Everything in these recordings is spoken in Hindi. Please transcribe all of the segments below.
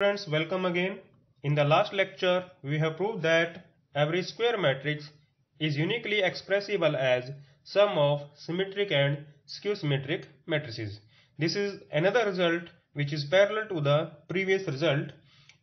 Friends, welcome again. In the last lecture, we have proved that every square matrix is uniquely expressible as sum of symmetric and skew symmetric matrices. This is another result which is parallel to the previous result.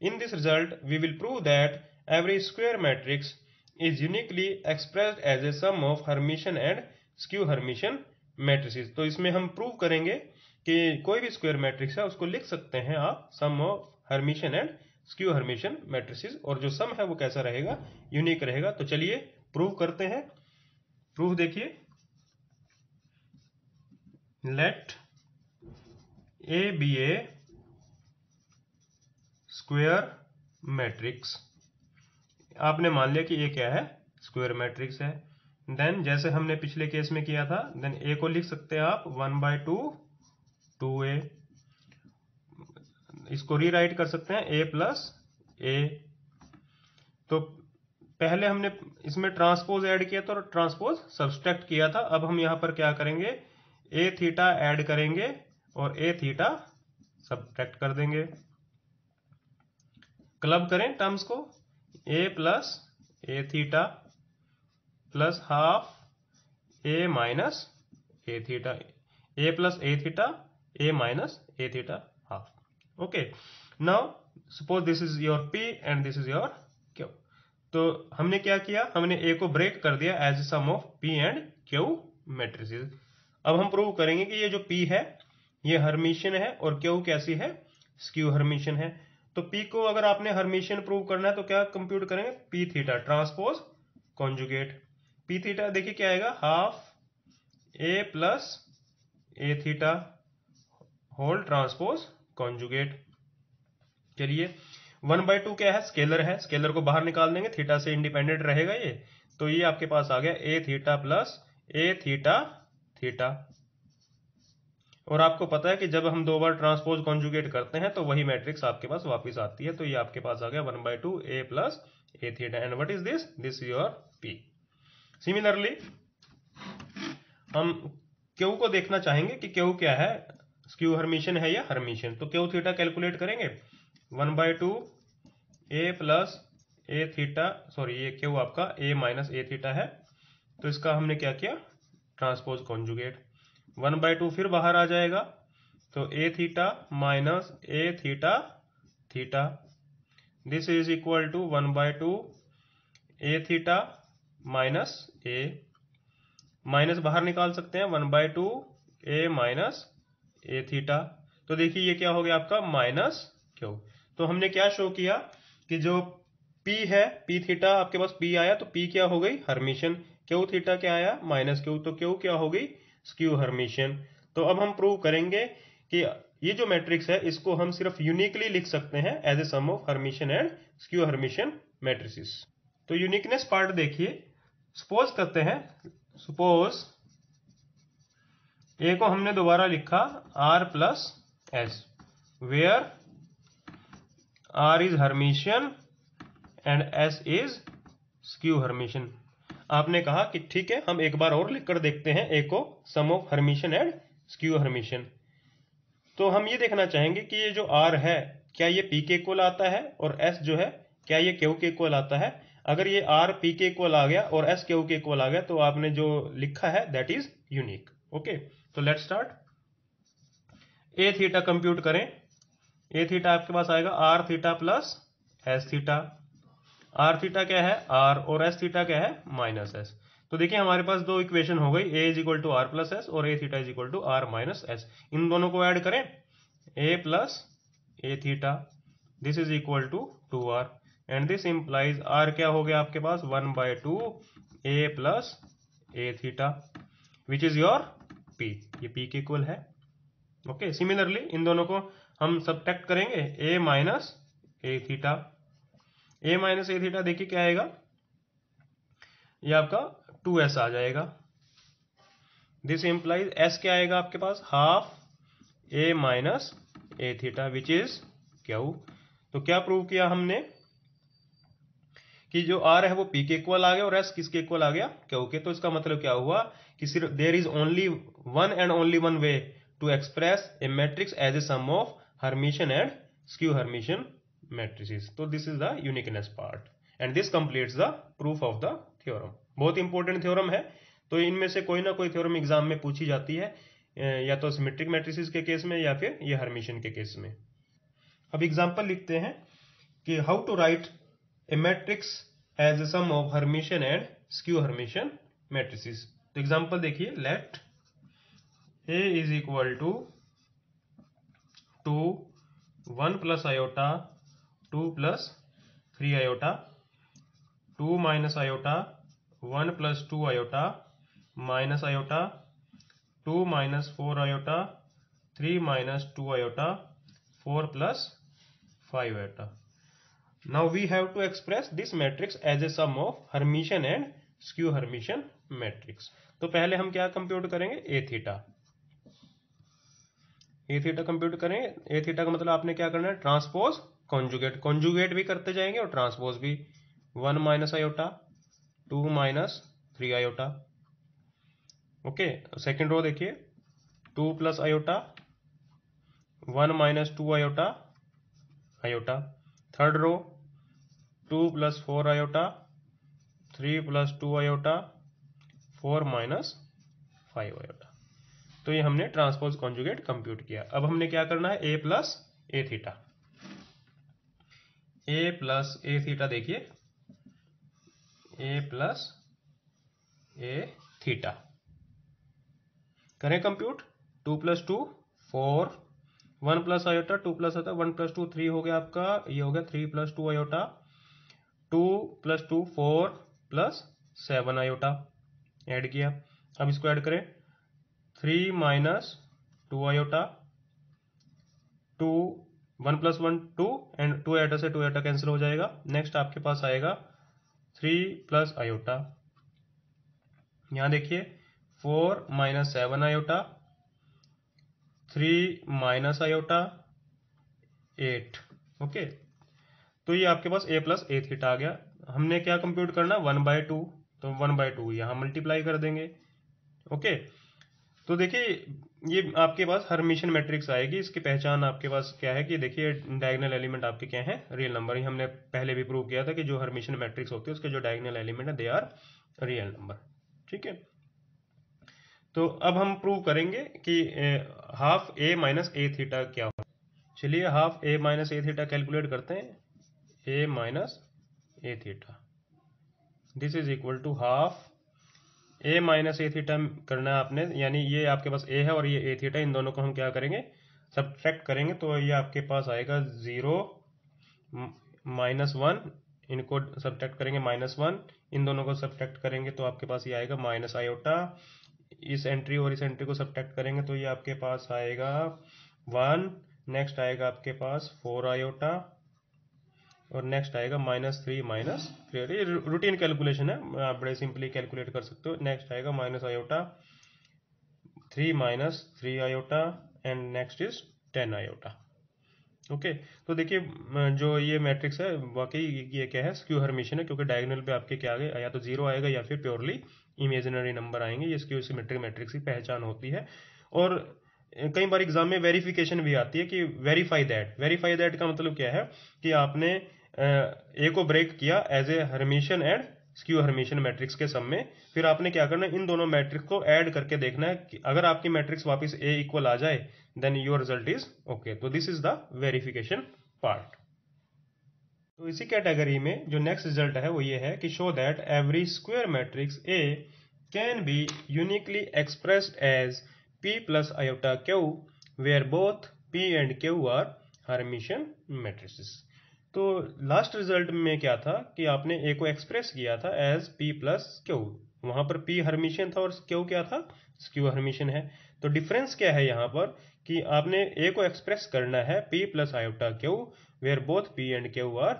In this result, we will prove that every square matrix is uniquely expressed as a sum of Hermitian and skew Hermitian matrices. to isme hum prove karenge कि कोई भी स्क्वायर मैट्रिक्स है उसको लिख सकते हैं आप sum of Hermitian and skew Hermitian matrices और जो सम है वो कैसा रहेगा यूनिक रहेगा तो चलिए प्रूव करते हैं प्रूफ देखिए let A be a square matrix आपने मान लिया कि ये क्या है स्क्वेयर मैट्रिक्स है देन जैसे हमने पिछले केस में किया था देन ए को लिख सकते हैं आप one by two two A इसको रीराइट कर सकते हैं ए प्लस ए तो पहले हमने इसमें ट्रांसपोज ऐड किया था और ट्रांसपोज सब्सट्रैक्ट किया था अब हम यहां पर क्या करेंगे ए थीटा ऐड करेंगे और ए थीटा सब्सट्रैक्ट कर देंगे क्लब करें टर्म्स को A plus A theta plus half A minus A theta A plus A theta A minus A theta okay now suppose this is your P and this is your Q तो हमने क्या किया हमने ए को ब्रेक कर दिया as sum of P and Q matrices अब हम प्रूव करेंगे कि ये जो पी है ये हर्मिशियन है और क्यू कैसी है स्क्यू हर्मिशियन है तो पी को अगर आपने हर्मिशियन प्रूव करना है तो क्या कंप्यूट करेंगे P theta transpose conjugate P theta देखिए क्या आएगा half A plus A theta whole transpose conjugate चलिए वन बाय टू क्या है स्केलर है स्केलर को बाहर निकाल देंगे थीटा से इंडिपेंडेंट रहेगा ये तो ये आपके पास आ गया A theta plus A theta theta और आपको पता है कि जब हम दो बार ट्रांसपोज कॉन्जुगेट करते हैं तो वही मैट्रिक्स आपके पास वापस आती है तो ये आपके पास आ गया one by two A plus A theta and what is this this your P similarly हम क्यू को देखना चाहेंगे कि क्यू क्या है स्क्यू हर्मिशन है या हर्मिशन तो क्यों थीटा कैलकुलेट करेंगे one by two A plus A theta sorry ये क्यों आपका ए माइनस ए थीटा है तो इसका हमने क्या किया transpose conjugate one by two फिर बाहर आ जाएगा तो A theta minus A theta theta this is equal to one by two A theta minus A minus बाहर निकाल सकते हैं one by two A minus A theta तो देखिए ये क्या हो गया आपका माइनस क्यू तो हमने क्या शो किया कि जो पी है पी थीटा आपके पास पी आया तो पी क्या हो गई हरमिशन क्यू थीटा क्या आया माइनस क्यू तो क्यू क्या हो गई स्क्यू हरमिशन तो अब हम प्रूव करेंगे कि ये जो मैट्रिक्स है इसको हम सिर्फ यूनिकली लिख सकते हैं as a sum of Hermitian and skew Hermitian matrices तो यूनिकनेस पार्ट देखिए सपोज करते हैं सपोज ए को हमने दोबारा लिखा R plus S where R is Hermitian and S is skew Hermitian आपने कहा कि ठीक है हम एक बार और लिखकर देखते हैं ए को sum of Hermitian and skew Hermitian तो हम ये देखना चाहेंगे कि ये जो आर है क्या ये पी के इक्वल आता है और एस जो है क्या ये क्यू के इक्वल आता है अगर ये आर पी के इक्वल आ गया और एस क्यू के इक्वल आ गया तो आपने जो लिखा है दैट इज यूनिक ओके तो let start A theta compute करें ए थीटा आपके पास आएगा R theta plus S theta R theta क्या है आर और एस थीटा क्या है माइनस एस तो देखिए हमारे पास दो इक्वेशन हो गई A is equal to R plus S और A theta is equal to R minus S इन दोनों को ऐड करें A plus A theta this is equal to two R and this implies R क्या हो गया आपके पास one by two A plus A theta which is your P ये पी के इक्वल है ओके सिमिलरली इन दोनों को हम सब करेंगे A minus A theta A minus A theta देखिए क्या आएगा ये आपका टू एस आ जाएगा दिस इंप्लाइज एस क्या आएगा आपके पास half A minus A theta which is Q तो क्या प्रूव किया हमने कि जो आर है वो पी के इक्वल आ गया और एस किसके इक्वल आ गया क्यों के तो इसका मतलब क्या हुआ कि सिर्फ there is only one and only one way to express a matrix as a sum of Hermitian and skew Hermitian matrices तो this is the uniqueness part and this completes the proof of the theorem बहुत इंपॉर्टेंट थ्योरम है तो इनमें से कोई ना कोई थ्योरम एग्जाम में पूछी जाती है या तो सिमेट्रिक मैट्रिसेस के केस में या फिर ये हर्मिशन के केस में अब एग्जांपल लिखते हैं कि how to write a matrix as a sum of Hermitian and skew Hermitian matrices. तो एग्जाम्पल देखिए let A is equal to two one plus iota two plus three iota two minus iota one plus two iota minus iota two minus four iota three minus two iota four plus five iota now we have to express this matrix as a sum of Hermitian and skew Hermitian matrix तो पहले हम क्या कंप्यूट करेंगे A theta A theta compute करेंगे ए थीटा का मतलब आपने क्या करना है ट्रांसपोज कॉन्जुगेट कॉन्जुगेट भी करते जाएंगे और ट्रांसपोज भी one minus iota two minus three iota okay second row देखिए two plus iota one minus two iota iota third row two plus four iota three plus two iota four minus five iota तो ये हमने ट्रांसपोज कॉन्जुगेट कंप्यूट किया अब हमने क्या करना है A plus A theta A plus A theta देखिए ए प्लस ए थीटा करें compute two plus two four one plus iota two plus iota one plus two three हो गया आपका ये हो गया three plus two iota two plus two four plus seven iota add किया अब इसको ऐड करें three minus two iota two one plus one two and two iota से टू आयोटा कैंसिल हो जाएगा नेक्स्ट आपके पास आएगा थ्री प्लस आयोटा यहां देखिए four minus seven iota three minus iota eight okay तो ये आपके पास ए प्लस ए थीटा आ गया हमने क्या कंप्यूट करना वन बाय टू तो वन बाय टू यहाँ मल्टीप्लाई कर देंगे ओके तो देखिए ये आपके पास मिशन मैट्रिक्स आएगी इसकी पहचान आपके पास क्या है कि देखिए डायगनल एलिमेंट आपके क्या है रियल नंबर हमने पहले भी प्रूव किया था कि जो मिशन मैट्रिक्स होती है उसके जो डायगनल एलिमेंट है दे आर रियल नंबर ठीक है तो अब हम प्रूव करेंगे कि half A minus A theta क्या हो चलिए half A minus A theta calculate करते हैं a minus a theta this is equal to half a minus A theta करना है आपने यानी ये आपके पास a है और ये a थीटा इन दोनों को हम क्या करेंगे सब्ट्रैक्ट करेंगे तो ये आपके पास आएगा ज़ीरो माइनस वन इनको सब करेंगे माइनस वन इन दोनों को सब करेंगे तो आपके पास ये आएगा माइनस आयोटा इस एंट्री और इस एंट्री को सब करेंगे तो ये आपके पास आएगा वन नेक्स्ट आएगा आपके पास फोर आयोटा और नेक्स्ट आएगा माइनस थ्री माइनस थ्री ये रूटीन कैलकुलेशन है आप बड़े सिंपली कैलकुलेट कर सकते हो नेक्स्ट आएगा minus iota three minus three iota and next is ten iota okay तो देखिए जो ये मैट्रिक्स है वाकई ये क्या है स्क्यू हर्मिशन है क्योंकि डायगोनल पे आपके क्या आ गए या तो जीरो आएगा या फिर प्योरली इमेजिनरी नंबर आएंगे ये स्क्यू सिमेट्रिक मैट्रिक्स की पहचान होती है और कई बार एग्जाम में वेरिफिकेशन भी आती है कि वेरीफाई दैट वेरीफाई दैट का मतलब क्या है कि आपने ए को ब्रेक किया as a Hermitian and skew Hermitian matrix के सम में फिर आपने क्या करना इन दोनों मैट्रिक्स को ऐड करके देखना है कि अगर आपकी मैट्रिक्स वापस ए इक्वल आ जाए then your result is okay तो this is the verification part तो इसी कैटेगरी में जो नेक्स्ट रिजल्ट है वो ये है कि show that every square matrix A can be uniquely expressed as plus iota Q where are both P and Q are Hermitian matrices तो लास्ट रिजल्ट में क्या था कि आपने ए को एक्सप्रेस किया था एज पी प्लस क्यू वहां पर पी हरमिशन था और क्यू क्या था क्यू हरमिशन है तो डिफरेंस क्या है यहाँ पर कि आपने ए को एक्सप्रेस करना है P plus iota Q where both P and Q are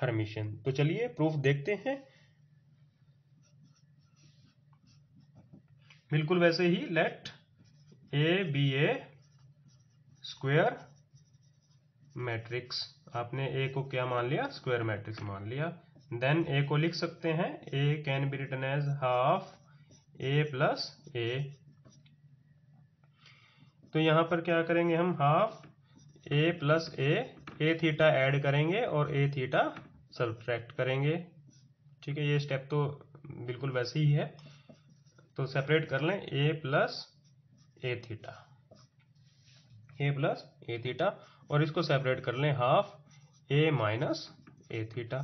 Hermitian तो चलिए प्रूफ देखते हैं बिल्कुल वैसे ही let A be a square matrix आपने ए को क्या मान लिया स्क्वेयर मैट्रिक्स मान लिया देन ए को लिख सकते हैं A can be written as half A plus A तो यहां पर क्या करेंगे हम half A plus A A theta add करेंगे और ए थीटा सब्ट्रैक्ट करेंगे ठीक है ये स्टेप तो बिल्कुल वैसे ही है तो सेपरेट कर लें A plus A theta A plus A theta और इसको सेपरेट कर लें half A minus A theta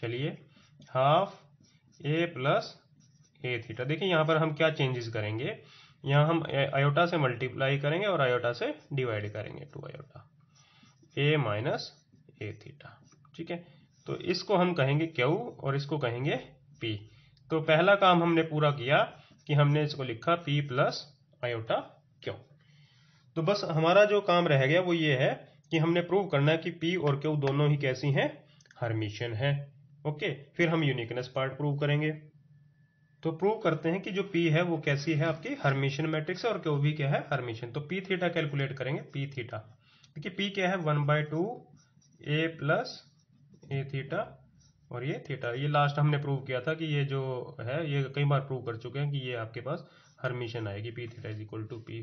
चलिए half A plus A theta देखिए यहां पर हम क्या चेंजेस करेंगे यहां हम आयोटा से मल्टीप्लाई करेंगे और आयोटा से डिवाइड करेंगे two iota A minus A theta ठीक है तो इसको हम कहेंगे क्यू और इसको कहेंगे पी तो पहला काम हमने पूरा किया कि हमने इसको लिखा पी प्लस आयोटा क्यों तो बस हमारा जो काम रह गया वो ये है कि हमने प्रूव करना है कि पी और क्यू दोनों ही कैसी हैं हर्मिशियन है ओके फिर हम यूनिकनेस पार्ट प्रूव करेंगे तो प्रूव करते हैं कि जो पी है वो कैसी है आपकी हर्मिशियन मैट्रिक्स है और क्यों भी क्या है हर्मिशियन तो पी थीटा कैलकुलेट करेंगे पी थीटा देखिए पी क्या है one by two A plus A theta और ये थीटा ये लास्ट हमने प्रूव किया था कि ये जो है ये कई बार प्रूव कर चुके हैं कि ये आपके पास हर्मिशन आएगी P theta is equal to P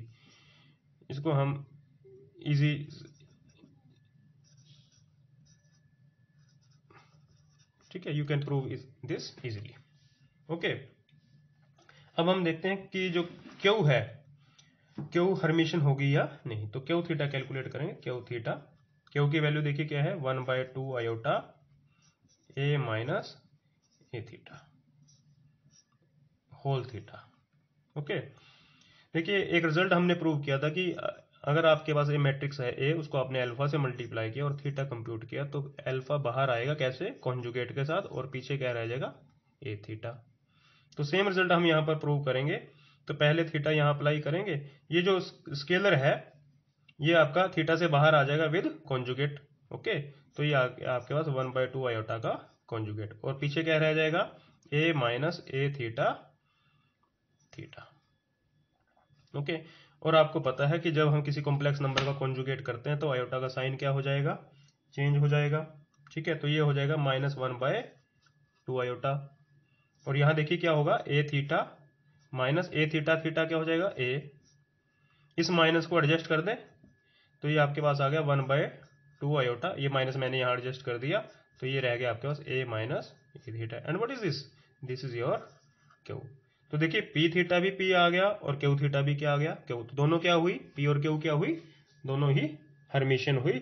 इसको हम इजी ठीक है you can prove this easily okay अब हम देखते हैं कि जो क्यू है क्यू हर्मिशन होगी या नहीं तो क्यू थीटा कैलकुलेट करेंगे क्यू थीटा क्यू की वैल्यू देखिए क्या है one by two iota A minus A theta whole theta okay देखिए एक रिजल्ट हमने प्रूव किया था कि अगर आपके पास ए मैट्रिक्स है ए उसको आपने अल्फा से मल्टीप्लाई किया और थीटा कंप्यूट किया तो अल्फा बाहर आएगा कैसे कॉन्जुगेट के साथ और पीछे क्या रह जाएगा ए थीटा तो सेम रिजल्ट हम यहाँ पर प्रूव करेंगे तो पहले थीटा यहाँ अप्लाई करेंगे ये जो स्केलर है ये आपका थीटा से बाहर आ जाएगा विद कॉन्जुगेट ओके तो ये आपके पास वन बाय टू आयोटा का कॉन्जुगेट और पीछे क्या रह जाएगा A minus A theta theta okay और आपको पता है कि जब हम किसी कॉम्प्लेक्स नंबर का कॉन्जुगेट करते हैं तो आयोटा का साइन क्या हो जाएगा चेंज हो जाएगा ठीक है तो ये हो जाएगा minus one by two iota और यहां देखिए क्या होगा A theta minus A theta theta क्या हो जाएगा ए इस माइनस को एडजस्ट कर दें तो ये आपके पास आ गया वन बाय टू आयोटा ये माइनस मैंने यहां एडजस्ट कर दिया तो ये रह गया आपके पास A minus A theta and what is this this is your Q तो देखिए पी थीटा भी पी आ गया और क्यू थीटा भी क्या आ गया क्यू तो दोनों क्या हुई पी और क्यू क्या हुई दोनों ही हरमिशन हुई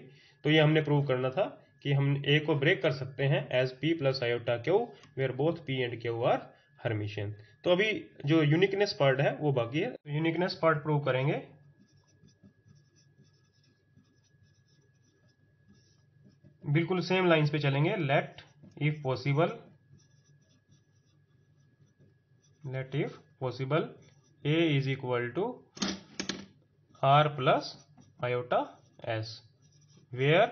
तो ये हमने प्रूव करना था कि हम ए को ब्रेक कर सकते हैं as P plus iota Q where both P and Q are Hermitian तो अभी जो यूनिकनेस पार्ट है वो बाकी है तो यूनिकनेस पार्ट प्रूव करेंगे बिल्कुल सेम लाइंस पे चलेंगे let if possible let if possible a is equal to r plus iota s where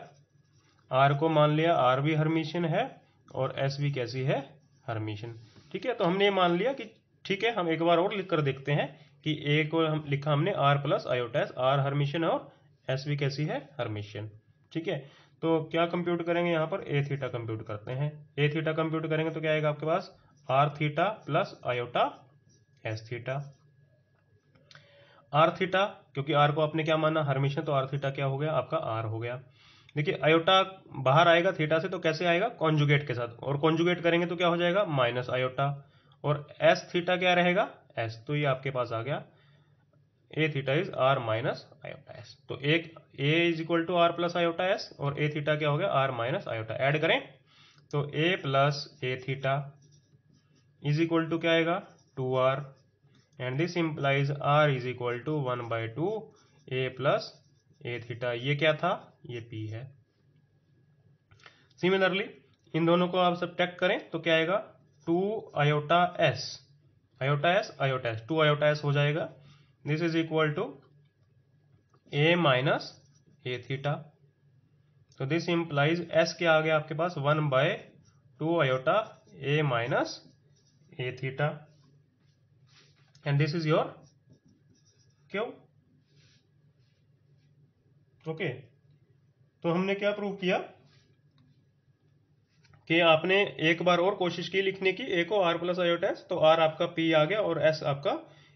r को मान लिया r भी हर्मिशियन है और s भी कैसी है हर्मिशियन ठीक है तो हमने ये मान लिया कि ठीक है हम एक बार और लिख कर देखते हैं कि a को हम लिखा हमने r plus iota S R Hermitian और s भी कैसी है हर्मिशियन ठीक है तो क्या कंप्यूट करेंगे यहां पर ए थीटा कंप्यूट करते हैं ए थीटा कंप्यूट करेंगे तो क्या आएगा आपके पास R theta plus iota S theta R theta क्योंकि आर को आपने क्या माना हरमेशन तो आर थीटा क्या हो गया आपका आर हो गया देखिए आयोटा बाहर आएगा थीटा से तो कैसे आएगा कॉन्जुगेट के साथ और कॉन्जुगेट करेंगे तो क्या हो जाएगा माइनस आयोटा और एस थीटा क्या रहेगा एस तो ये आपके पास आ गया A theta is R minus iota S तो एक A is equal to R plus iota S और ए थीटा क्या हो गया आर माइनस आयोटा एड करें तो A plus A theta is equal to क्या आएगा two R and this implies R is equal to one by two A plus A theta ये क्या था ये पी है सिमिलरली इन दोनों को आप सब टेक करें तो क्या आएगा two iota S iota S iota S two iota S हो जाएगा this is equal to A minus A theta तो दिस इंप्लाइज एस क्या आ गया आपके पास one by two iota A minus a theta and this is your q okay तो हमने क्या प्रूव किया कि आपने एक बार और कोशिश की लिखने की ए को आर प्लस आयोट एस तो आर आपका पी आ गया और एस आपका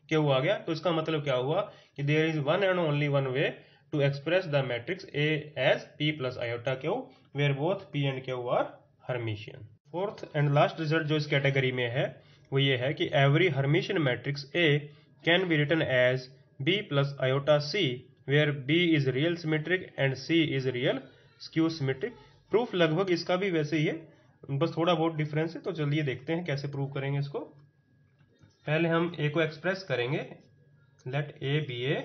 क्यू आ गया तो इसका मतलब क्या हुआ कि there is one and only one way to express the matrix A as P plus iota Q where both P and Q are Hermitian fourth and last result जो इस कैटेगरी में है वो ये है कि every Hermitian matrix A can be written as B plus iota C where B is real symmetric and C is real skew symmetric proof लगभग इसका भी वैसे ही है बस थोड़ा बहुत डिफरेंस है तो चलिए देखते हैं कैसे प्रूव करेंगे इसको पहले हम ए को एक्सप्रेस करेंगे let A be a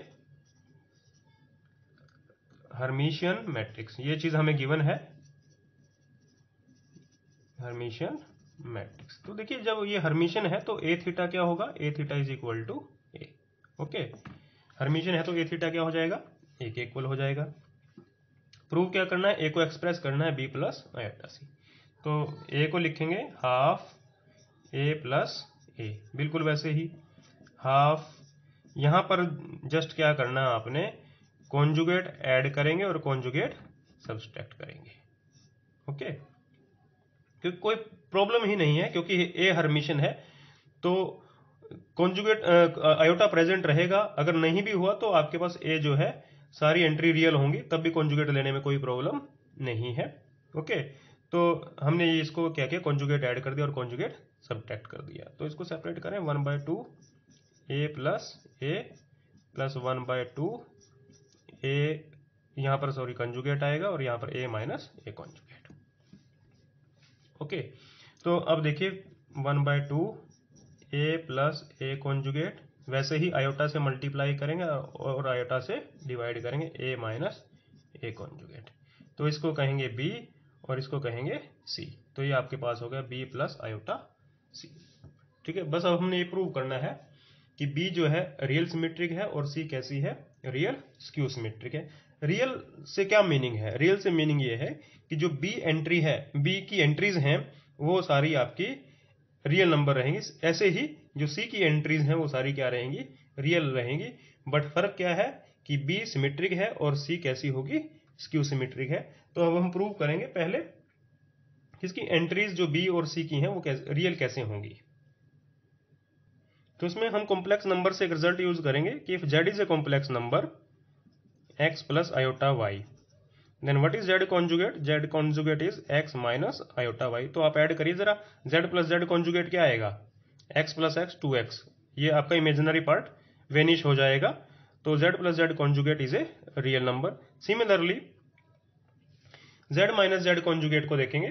Hermitian matrix ये चीज हमें गिवन है हर्मिशियन मैट्रिक्स तो देखिए जब ये हर्मिशन है तो ए थीटा क्या होगा A theta is equal to A okay Hermitian है तो ए थीटा क्या हो जाएगा ए के इक्वल हो जाएगा प्रूव क्या करना है ए को एक्सप्रेस करना है बी प्लस आयोटा सी तो ए को लिखेंगे हाफ ए प्लस ए बिल्कुल वैसे ही हाफ यहां पर जस्ट क्या करना आपने कॉन्जुगेट ऐड करेंगे और कॉन्जुगेट सब्सट्रैक्ट करेंगे ओके okay? क्योंकि कोई प्रॉब्लम ही नहीं है क्योंकि ए मिशन है तो कॉन्जुगेट आयोटा प्रेजेंट रहेगा अगर नहीं भी हुआ तो आपके पास ए जो है सारी एंट्री रियल होंगी तब भी कॉन्जुगेट लेने में कोई प्रॉब्लम नहीं है ओके तो हमने इसको क्या किया कॉन्जुगेट ऐड कर दिया और कॉन्जुगेट सब्ट्रैक्ट कर दिया तो इसको सेपरेट करें one by two A plus A plus one by two A यहाँ पर सॉरी कंजुगेट आएगा और यहाँ पर A minus A conjugate okay तो अब देखिए one by two A plus A conjugate वैसे ही आयोटा से मल्टीप्लाई करेंगे और आयोटा से डिवाइड करेंगे ए माइनस ए कॉन्जुगेट तो इसको कहेंगे बी और इसको कहेंगे सी तो ये आपके पास हो गया बी प्लस आयोटा सी ठीक है बस अब हमने ये प्रूव करना है कि बी जो है रियल सिमेट्रिक है और सी कैसी है रियल स्क्यू सिमेट्रिक है रियल से क्या मीनिंग है रियल से मीनिंग ये है कि जो बी एंट्री है बी की एंट्रीज हैं वो सारी आपकी रियल नंबर रहेंगी ऐसे ही जो सी की एंट्रीज हैं वो सारी क्या रहेंगी रियल रहेंगी बट फर्क क्या है कि बी सिमेट्रिक है और सी कैसी होगी स्क्यू सिमेट्रिक है तो अब हम प्रूव करेंगे पहले इसकी एंट्रीज जो बी और सी की हैं वो कैसे रियल कैसे होंगी तो इसमें हम कॉम्प्लेक्स नंबर से एक रिजल्ट यूज करेंगे कि if Z is a complex number X plus iota Y then what is Z conjugate Z conjugate is X minus iota Y तो आप ऐड करिए जरा जेड प्लस जेड कॉन्जुगेट क्या आएगा X plus X two X ये आपका इमेजिनरी पार्ट वेनिश हो जाएगा तो Z plus Z conjugate is a real number similarly Z minus Z conjugate को देखेंगे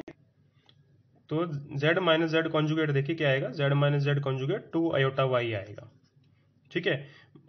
तो जेड माइनस जेड कॉन्जुगेट देखिए क्या आएगा Z minus Z conjugate two iota Y आएगा ठीक है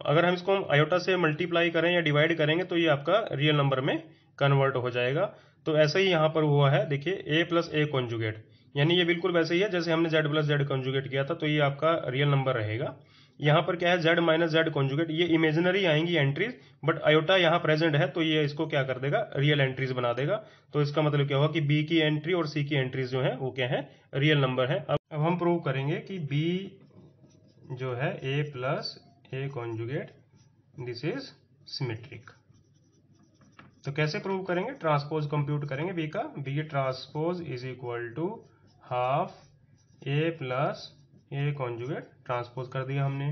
अगर हम इसको हम आयोटा से मल्टीप्लाई करें या डिवाइड करेंगे तो ये आपका रियल नंबर में कन्वर्ट हो जाएगा तो ऐसे ही यहाँ पर हुआ है देखिए ए प्लस ए कॉन्जुगेट यानी ये बिल्कुल वैसे ही है जैसे हमने जेड प्लस जेड कॉन्जुगेट किया था तो ये आपका रियल नंबर रहेगा यहाँ पर क्या है जेड माइनस जेड कॉन्जुगेट ये इमेजिनरी आएंगी एंट्रीज बट आयोटा यहाँ प्रेजेंट है तो ये इसको क्या कर देगा रियल एंट्रीज बना देगा तो इसका मतलब क्या होगा कि बी की एंट्री और सी की एंट्रीज जो है वो क्या है रियल नंबर है अब हम प्रूव करेंगे कि बी जो है A plus A conjugate this is symmetric तो कैसे प्रूव करेंगे ट्रांसपोज कंप्यूट करेंगे बी का B transpose is equal to half A plus A conjugate transpose कर दिया हमने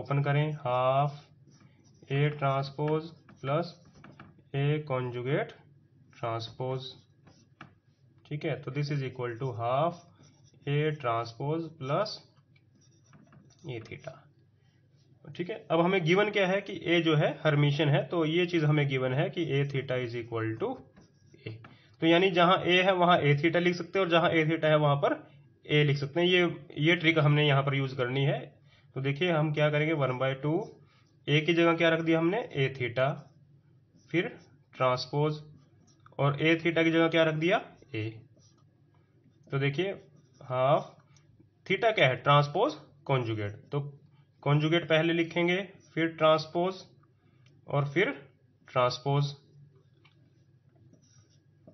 ओपन करें half A transpose plus A conjugate transpose ठीक है तो this is equal to half A transpose plus A theta ठीक है अब हमें गिवन क्या है कि ए जो है हरमिशन है तो ये चीज़ हमें गिवन है कि A theta is equal to A तो यानी जहां ए है वहां ए थीटा लिख सकते हैं और जहां ए थीटा है वहां पर ए लिख सकते हैं ये ये ट्रिक हमने यहां पर यूज़ करनी है तो देखिए हम क्या करेंगे वन बाय टू ए की जगह क्या रख दिया हमने ए थीटा फिर ट्रांसपोज और ए थीटा की जगह क्या रख दिया ए तो देखिए हाफ थीटा क्या है ट्रांसपोज कॉन्जुगेट तो कॉन्जुगेट पहले लिखेंगे फिर ट्रांसपोज और फिर ट्रांसपोज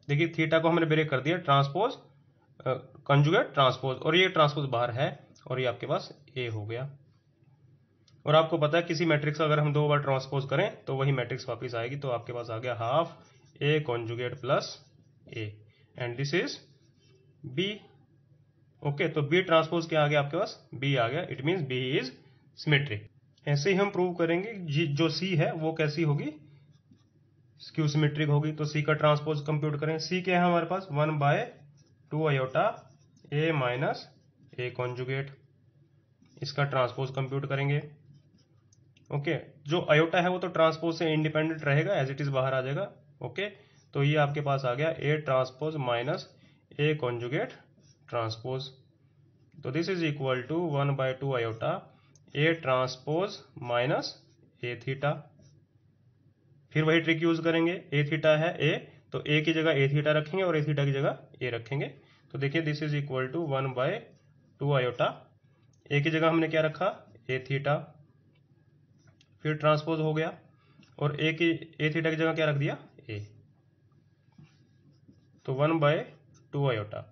देखिए थीटा को हमने ब्रेक कर दिया ट्रांसपोज कंजुगेट ट्रांसपोज और ये ट्रांसपोज बाहर है और ये आपके पास ए हो गया और आपको पता है किसी मैट्रिक्स का अगर हम दो बार ट्रांसपोज करें तो वही मैट्रिक्स वापस आएगी तो आपके पास आ गया half A conjugate plus A and this is B okay तो बी ट्रांसपोज क्या आ गया आपके पास बी आ गया it means B is symmetric ऐसे ही हम प्रूव करेंगे जो सी है वो कैसी होगी क्यू सिमेट्रिक होगी तो सी का ट्रांसपोज कंप्यूट करें सी क्या है हमारे पास one by two iota A minus A conjugate इसका ट्रांसपोज कंप्यूट करेंगे ओके जो आयोटा है वो तो ट्रांसपोज से इंडिपेंडेंट रहेगा एज इट इज बाहर आ जाएगा ओके तो ये आपके पास आ गया A transpose minus A conjugate transpose तो this is equal to one by two iota A transpose minus A theta फिर वही ट्रिक यूज करेंगे ए थीटा है ए तो ए की जगह ए थीटा रखेंगे और ए थीटा की जगह ए रखेंगे तो देखिए this is equal to one by two iota A की जगह हमने क्या रखा ए थीटा फिर ट्रांसपोज हो गया और ए की ए थीटा की जगह क्या रख दिया ए तो वन बाय टू आयोटा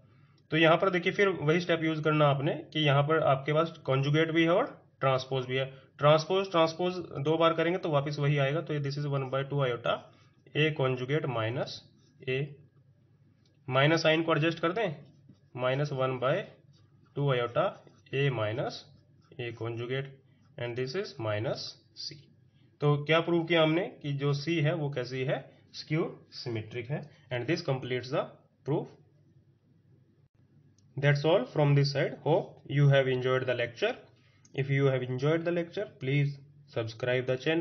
तो यहां पर देखिए फिर वही स्टेप यूज करना आपने कि यहां पर आपके पास कॉन्जुगेट भी है और ट्रांसपोज भी है ट्रांसपोज ट्रांसपोज दो बार करेंगे तो वापस वही आएगा तो ये this is one by two iota A conjugate minus A minus sign को एडजस्ट कर दें minus one by two iota A minus A conjugate and this is minus C तो क्या प्रूव किया हमने कि जो सी है वो कैसी है स्क्यू सिमेट्रिक है and this completes the proof that's all from this side hope you have enjoyed the lecture If you have enjoyed the lecture, please subscribe the channel.